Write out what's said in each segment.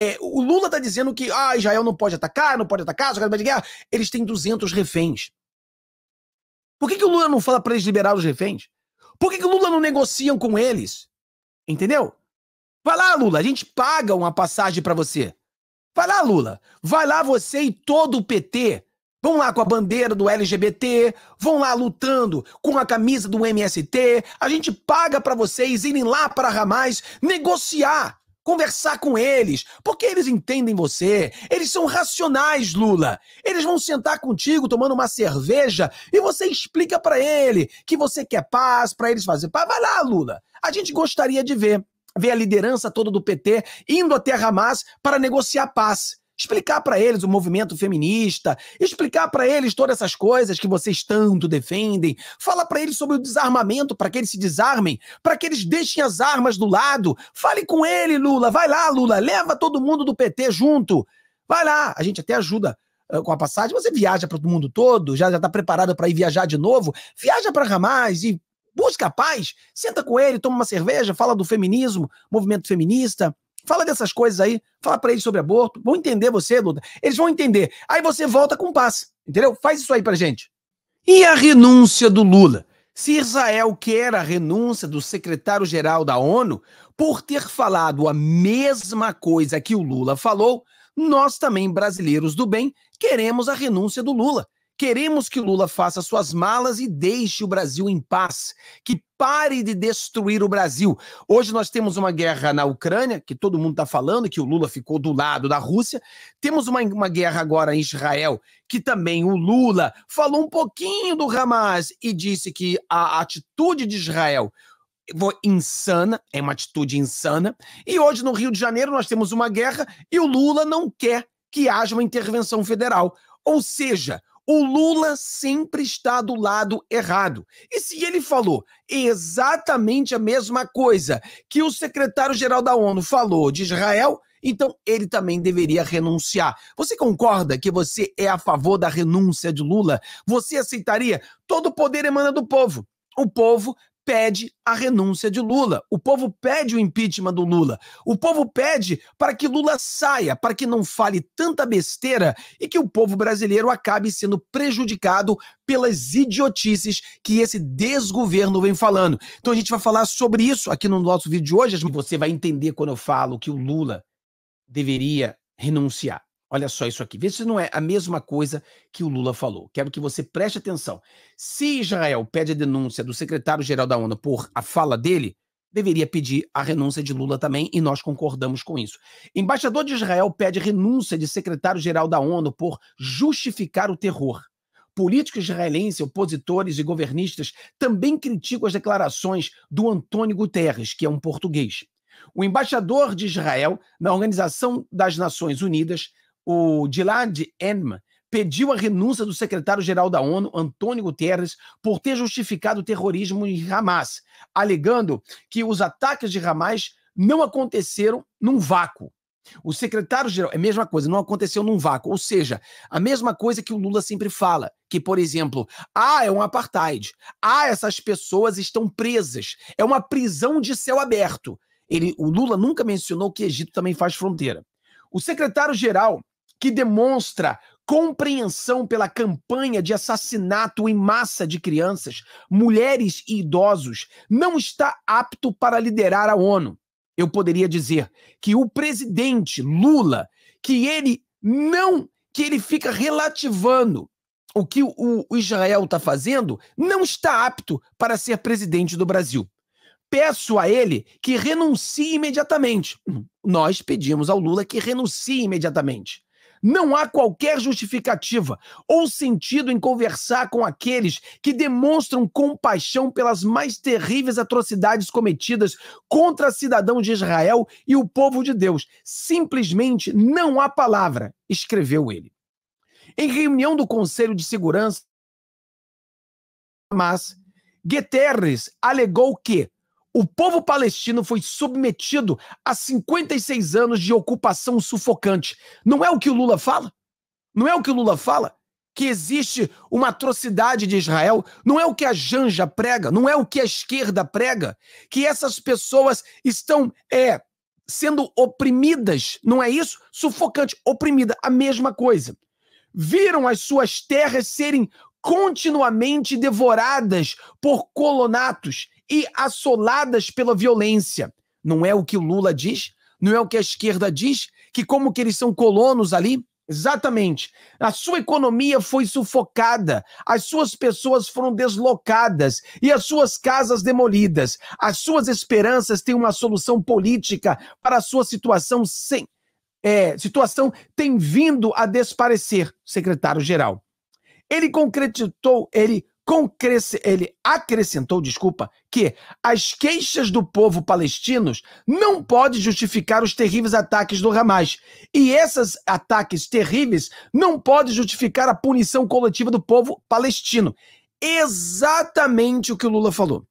É, o Lula está dizendo que ah, Israel não pode atacar, não pode atacar, só de guerra. Eles têm 200 reféns. Por que, que o Lula não fala para eles liberar os reféns? Por que, que o Lula não negociam com eles? Entendeu? Vai lá, Lula, a gente paga uma passagem para você. Vai lá, Lula. Vai lá você e todo o PT. Vão lá com a bandeira do LGBT, vão lá lutando com a camisa do MST. A gente paga para vocês irem lá para Ramais negociar conversar com eles, porque eles entendem você. Eles são racionais, Lula. Eles vão sentar contigo tomando uma cerveja e você explica para ele que você quer paz, para eles fazer paz. Vai lá, Lula. A gente gostaria de ver ver a liderança toda do PT indo até Hamas para negociar paz explicar para eles o movimento feminista, explicar para eles todas essas coisas que vocês tanto defendem, fala para eles sobre o desarmamento, para que eles se desarmem, para que eles deixem as armas do lado. Fale com ele, Lula, vai lá, Lula, leva todo mundo do PT junto. Vai lá, a gente até ajuda com a passagem, você viaja para o mundo todo, já está preparado para ir viajar de novo, viaja para Ramais e busca a paz, senta com ele, toma uma cerveja, fala do feminismo, movimento feminista, Fala dessas coisas aí, fala para eles sobre aborto, vão entender você, Duda. Eles vão entender. Aí você volta com paz entendeu? Faz isso aí pra gente. E a renúncia do Lula? Se Israel quer a renúncia do secretário-geral da ONU por ter falado a mesma coisa que o Lula falou, nós também, brasileiros do bem, queremos a renúncia do Lula. Queremos que Lula faça suas malas e deixe o Brasil em paz, que pare de destruir o Brasil. Hoje nós temos uma guerra na Ucrânia, que todo mundo está falando, que o Lula ficou do lado da Rússia. Temos uma, uma guerra agora em Israel, que também o Lula falou um pouquinho do Hamas e disse que a atitude de Israel insana, é uma atitude insana. E hoje no Rio de Janeiro nós temos uma guerra e o Lula não quer que haja uma intervenção federal. Ou seja, o Lula sempre está do lado errado. E se ele falou exatamente a mesma coisa que o secretário-geral da ONU falou de Israel, então ele também deveria renunciar. Você concorda que você é a favor da renúncia de Lula? Você aceitaria? Todo o poder emana do povo. O povo pede a renúncia de Lula. O povo pede o impeachment do Lula. O povo pede para que Lula saia, para que não fale tanta besteira e que o povo brasileiro acabe sendo prejudicado pelas idiotices que esse desgoverno vem falando. Então a gente vai falar sobre isso aqui no nosso vídeo de hoje. Você vai entender quando eu falo que o Lula deveria renunciar. Olha só isso aqui. Vê se não é a mesma coisa que o Lula falou. Quero que você preste atenção. Se Israel pede a denúncia do secretário-geral da ONU por a fala dele, deveria pedir a renúncia de Lula também, e nós concordamos com isso. Embaixador de Israel pede renúncia de secretário-geral da ONU por justificar o terror. Políticos israelenses, opositores e governistas também criticam as declarações do Antônio Guterres, que é um português. O embaixador de Israel na Organização das Nações Unidas o Dilad Enma pediu a renúncia do secretário-geral da ONU, Antônio Guterres, por ter justificado o terrorismo em Hamas, alegando que os ataques de Hamas não aconteceram num vácuo. O secretário-geral, é a mesma coisa, não aconteceu num vácuo. Ou seja, a mesma coisa que o Lula sempre fala, que, por exemplo, ah, é um apartheid, ah, essas pessoas estão presas, é uma prisão de céu aberto. Ele, o Lula nunca mencionou que Egito também faz fronteira. O secretário-geral que demonstra compreensão pela campanha de assassinato em massa de crianças, mulheres e idosos, não está apto para liderar a ONU. Eu poderia dizer que o presidente Lula, que ele não, que ele fica relativando o que o Israel está fazendo, não está apto para ser presidente do Brasil peço a ele que renuncie imediatamente. Nós pedimos ao Lula que renuncie imediatamente. Não há qualquer justificativa ou sentido em conversar com aqueles que demonstram compaixão pelas mais terríveis atrocidades cometidas contra cidadãos de Israel e o povo de Deus. Simplesmente não há palavra, escreveu ele. Em reunião do Conselho de Segurança, Hamas, Guterres alegou que o povo palestino foi submetido a 56 anos de ocupação sufocante. Não é o que o Lula fala? Não é o que o Lula fala? Que existe uma atrocidade de Israel? Não é o que a Janja prega? Não é o que a esquerda prega? Que essas pessoas estão é, sendo oprimidas? Não é isso? Sufocante, oprimida, a mesma coisa. Viram as suas terras serem continuamente devoradas por colonatos e assoladas pela violência. Não é o que o Lula diz? Não é o que a esquerda diz? Que como que eles são colonos ali? Exatamente. A sua economia foi sufocada, as suas pessoas foram deslocadas e as suas casas demolidas. As suas esperanças têm uma solução política para a sua situação sem é, situação tem vindo a desaparecer, secretário-geral. Ele concretizou, ele ele acrescentou, desculpa, que as queixas do povo palestino não podem justificar os terríveis ataques do Hamas. E esses ataques terríveis não podem justificar a punição coletiva do povo palestino. Exatamente o que o Lula falou.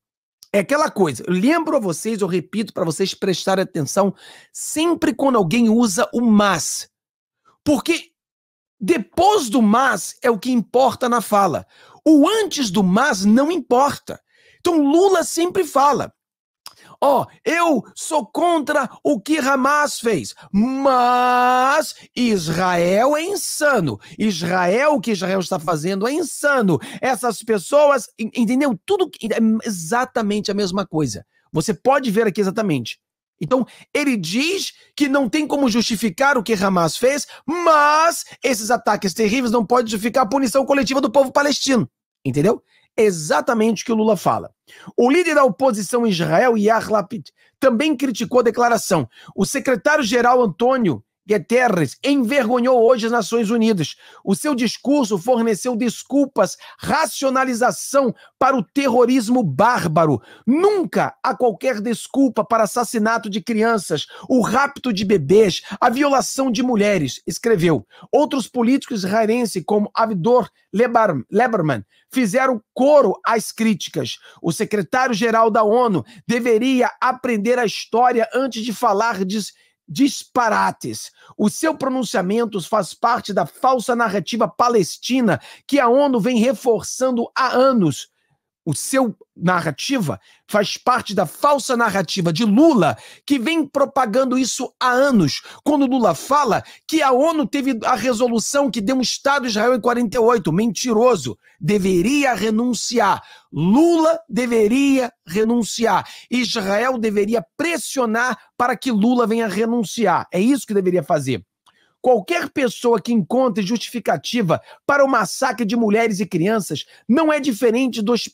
É aquela coisa, eu lembro a vocês, eu repito para vocês prestarem atenção sempre quando alguém usa o mas. Porque depois do mas é o que importa na fala. O antes do mas não importa. Então Lula sempre fala: ó, oh, eu sou contra o que Hamas fez, mas Israel é insano. Israel, o que Israel está fazendo é insano. Essas pessoas, entendeu? Tudo é exatamente a mesma coisa. Você pode ver aqui exatamente. Então, ele diz que não tem como justificar o que Hamas fez, mas esses ataques terríveis não podem justificar a punição coletiva do povo palestino. Entendeu? Exatamente o que o Lula fala. O líder da oposição em Israel, Yair Lapid, também criticou a declaração. O secretário-geral Antônio Guterres envergonhou hoje as Nações Unidas. O seu discurso forneceu desculpas, racionalização para o terrorismo bárbaro. Nunca há qualquer desculpa para assassinato de crianças, o rapto de bebês, a violação de mulheres, escreveu. Outros políticos israelenses, como Avidor Leberman, fizeram coro às críticas. O secretário-geral da ONU deveria aprender a história antes de falar de disparates. O seu pronunciamento faz parte da falsa narrativa palestina que a ONU vem reforçando há anos o seu narrativa faz parte da falsa narrativa de Lula, que vem propagando isso há anos. Quando Lula fala que a ONU teve a resolução que deu um Estado de Israel em 48, mentiroso, deveria renunciar. Lula deveria renunciar. Israel deveria pressionar para que Lula venha renunciar. É isso que deveria fazer. Qualquer pessoa que encontre justificativa para o massacre de mulheres e crianças não é diferente dos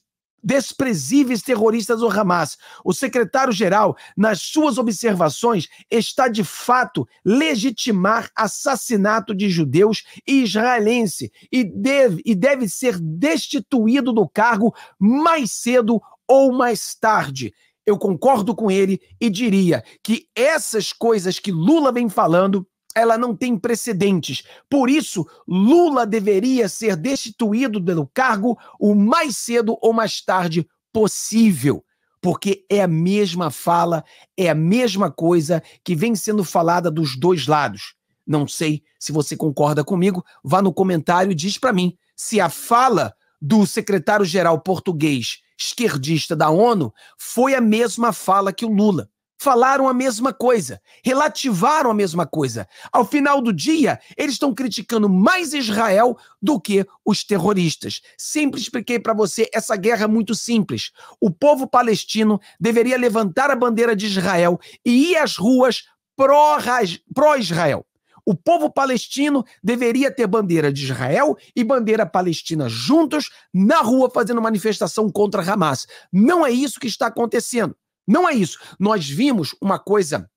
desprezíveis terroristas do Hamas. O secretário-geral, nas suas observações, está de fato legitimar assassinato de judeus e israelense e deve, e deve ser destituído do cargo mais cedo ou mais tarde. Eu concordo com ele e diria que essas coisas que Lula vem falando ela não tem precedentes. Por isso, Lula deveria ser destituído do cargo o mais cedo ou mais tarde possível. Porque é a mesma fala, é a mesma coisa que vem sendo falada dos dois lados. Não sei se você concorda comigo, vá no comentário e diz para mim se a fala do secretário-geral português esquerdista da ONU foi a mesma fala que o Lula falaram a mesma coisa, relativaram a mesma coisa. Ao final do dia, eles estão criticando mais Israel do que os terroristas. Sempre expliquei para você essa guerra é muito simples. O povo palestino deveria levantar a bandeira de Israel e ir às ruas pró-Israel. O povo palestino deveria ter bandeira de Israel e bandeira palestina juntos na rua fazendo manifestação contra Hamas. Não é isso que está acontecendo. Não é isso. Nós vimos uma coisa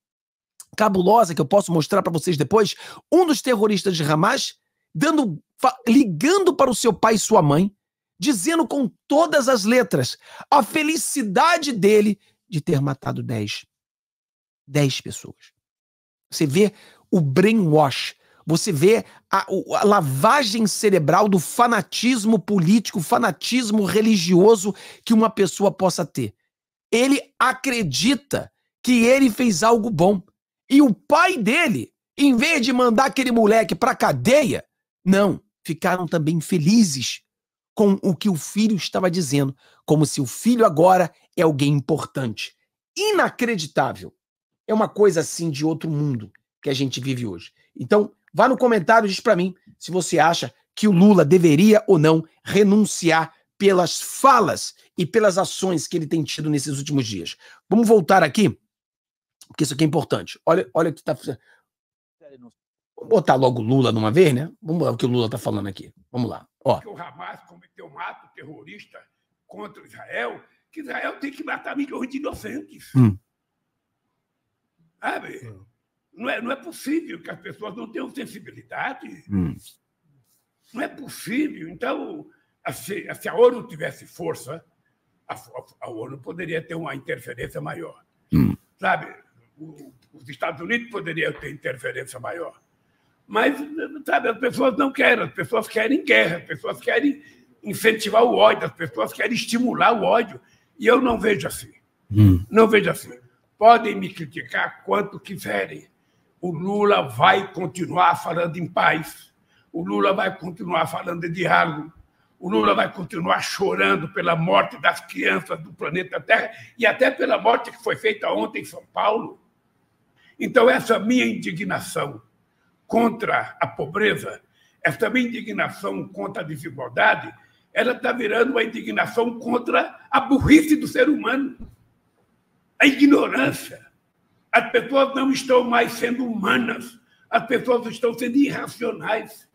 cabulosa que eu posso mostrar para vocês depois. Um dos terroristas de Hamas dando, ligando para o seu pai e sua mãe, dizendo com todas as letras a felicidade dele de ter matado 10. 10 pessoas. Você vê o brainwash, você vê a, a lavagem cerebral do fanatismo político, fanatismo religioso que uma pessoa possa ter ele acredita que ele fez algo bom. E o pai dele, em vez de mandar aquele moleque para cadeia, não, ficaram também felizes com o que o filho estava dizendo, como se o filho agora é alguém importante. Inacreditável. É uma coisa assim de outro mundo que a gente vive hoje. Então, vá no comentário e diz para mim se você acha que o Lula deveria ou não renunciar pelas falas e pelas ações que ele tem tido nesses últimos dias. Vamos voltar aqui, porque isso aqui é importante. Olha, olha o que está. Vamos botar logo Lula numa vez, né? Vamos lá o que o Lula está falando aqui. Vamos lá. Ó. Que o Hamas cometeu um ato terrorista contra Israel, que Israel tem que matar milhões de inocentes. Hum. Sabe? Hum. Não, é, não é possível que as pessoas não tenham sensibilidade. Hum. Não é possível. Então, se, se a ONU tivesse força, a, a, ONU poderia ter uma interferência maior. Hum. Sabe, o, os Estados Unidos poderiam ter interferência maior. Mas, sabe, as pessoas não querem, as pessoas querem guerra, as pessoas querem incentivar o ódio, as pessoas querem estimular o ódio. E eu não vejo assim. Hum. Não vejo assim. Podem me criticar quanto quiserem. O Lula vai continuar falando em paz. O Lula vai continuar falando de diálogo o Lula vai continuar chorando pela morte das crianças do planeta Terra e até pela morte que foi feita ontem em São Paulo. Então, essa minha indignação contra a pobreza, essa minha indignação contra a desigualdade, ela está virando uma indignação contra a burrice do ser humano, a ignorância. As pessoas não estão mais sendo humanas, as pessoas estão sendo irracionais.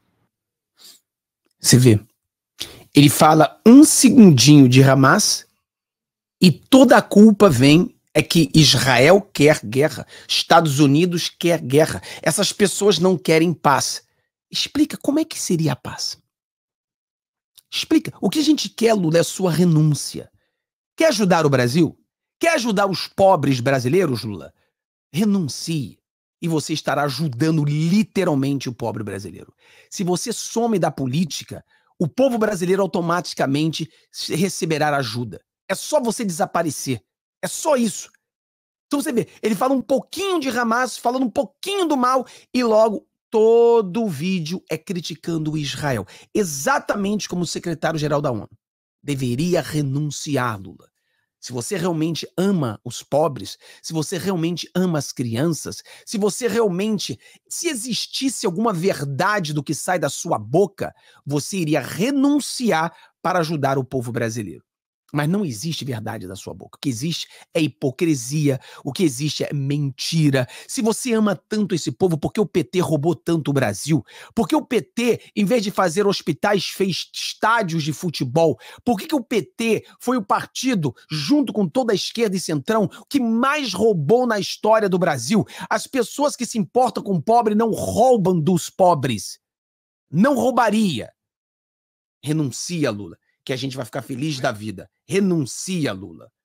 Se vê. Ele fala um segundinho de Hamas e toda a culpa vem é que Israel quer guerra, Estados Unidos quer guerra. Essas pessoas não querem paz. Explica como é que seria a paz. Explica. O que a gente quer, Lula, é a sua renúncia. Quer ajudar o Brasil? Quer ajudar os pobres brasileiros, Lula? Renuncie. E você estará ajudando literalmente o pobre brasileiro. Se você some da política, o povo brasileiro automaticamente receberá ajuda. É só você desaparecer. É só isso. Então você vê, ele fala um pouquinho de Hamas, falando um pouquinho do mal, e logo todo o vídeo é criticando Israel. Exatamente como o secretário-geral da ONU. Deveria renunciar, Lula se você realmente ama os pobres, se você realmente ama as crianças, se você realmente. Se existisse alguma verdade do que sai da sua boca, você iria renunciar para ajudar o povo brasileiro. Mas não existe verdade da sua boca. O que existe é hipocrisia. O que existe é mentira. Se você ama tanto esse povo, por que o PT roubou tanto o Brasil? Por que o PT, em vez de fazer hospitais, fez estádios de futebol? Por que, que o PT foi o partido, junto com toda a esquerda e centrão, que mais roubou na história do Brasil? As pessoas que se importam com o pobre não roubam dos pobres. Não roubaria. Renuncia, Lula que a gente vai ficar feliz da vida. Renuncia, Lula.